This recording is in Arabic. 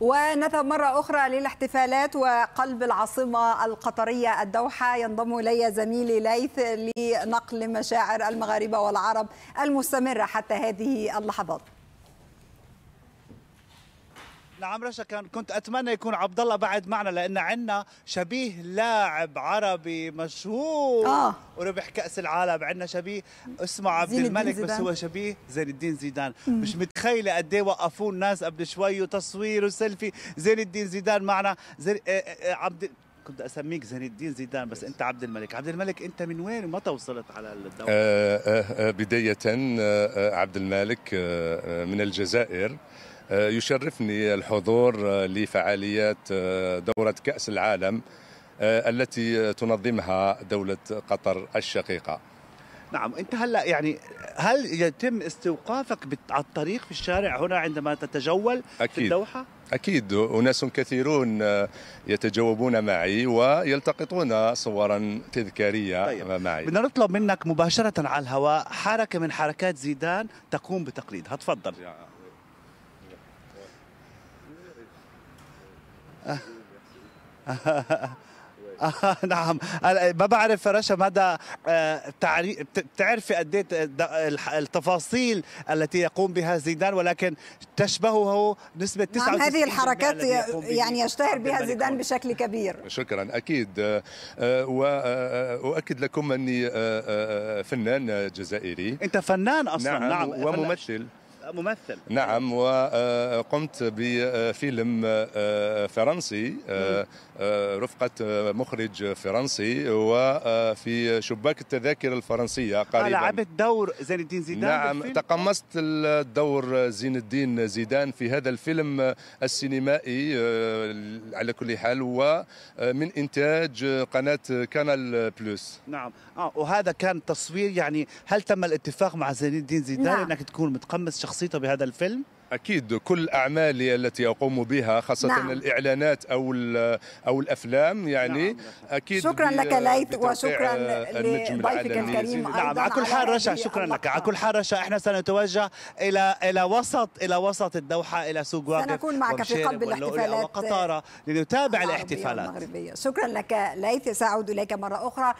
ونذهب مرة أخرى للاحتفالات وقلب العاصمة القطرية الدوحة ينضم إلي زميلي ليث لنقل مشاعر المغاربة والعرب المستمرة حتى هذه اللحظات نعم رشا كان كنت اتمنى يكون عبد الله بعد معنا لان عندنا شبيه لاعب عربي مشهور آه. وربح كاس العالم عندنا شبيه اسمه عبد الملك بس هو شبيه زين الدين زيدان مم. مش متخيله قد ايه وقفوه الناس قبل شوي وتصوير وسيلفي زين الدين زيدان معنا زين آه، آه، آه، عبد كنت اسميك زين الدين زيدان بس انت عبد الملك عبد الملك انت من وين ومتى وصلت على الدوري آه آه بدايه آه عبد الملك آه من الجزائر آه، يشرفني الحضور آه، لفعاليات آه، دورة كأس العالم التي تنظمها دولة قطر الشقيقة نعم انت هلا يعني هل يتم استوقافك على الطريق في الشارع هنا عندما تتجول أكيد. في الدوحه اكيد اناس كثيرون يتجاوبون معي ويلتقطون صورا تذكاريه طيب. معي بدنا نطلب منك مباشره على الهواء حركه من حركات زيدان تقوم بتقليدها تفضل آه. نعم ما بعرف رشا مدى بتعرفي آه، قد إيه التفاصيل التي يقوم بها زيدان ولكن تشبهه نسبة 99% نعم هذه الحركات يعني يشتهر بها زيدان بشكل كبير شكرا أكيد آه، وأؤكد لكم أني فنان جزائري أنت فنان أصلا نعم, نعم وممثل ممثل نعم وقمت آه، بفيلم آه، فرنسي آه، رفقة مخرج فرنسي وفي شباك التذاكر الفرنسية قريبا لعبت دور زين الدين زيدان نعم تقمصت الدور زين الدين زيدان في هذا الفيلم السينمائي على كل حال ومن إنتاج قناة كانال بلوس نعم آه وهذا كان تصوير يعني هل تم الاتفاق مع زين الدين زيدان نعم. أنك تكون متقمص شخصية تخصيطه بهذا الفيلم؟ اكيد كل اعمالي التي اقوم بها خاصه نعم. الاعلانات او او الافلام يعني نعم. اكيد شكرا لك ليث وشكرا لضيفك الكريم نعم على كل حال رشا شكرا لك على كل حال رشا احنا سنتوجه الى الى وسط الى وسط الدوحه الى سوق واقف سنكون معك في قلب الاحتفالات وقطاره لنتابع الاحتفالات شكرا لك ليث ساعود اليك مره اخرى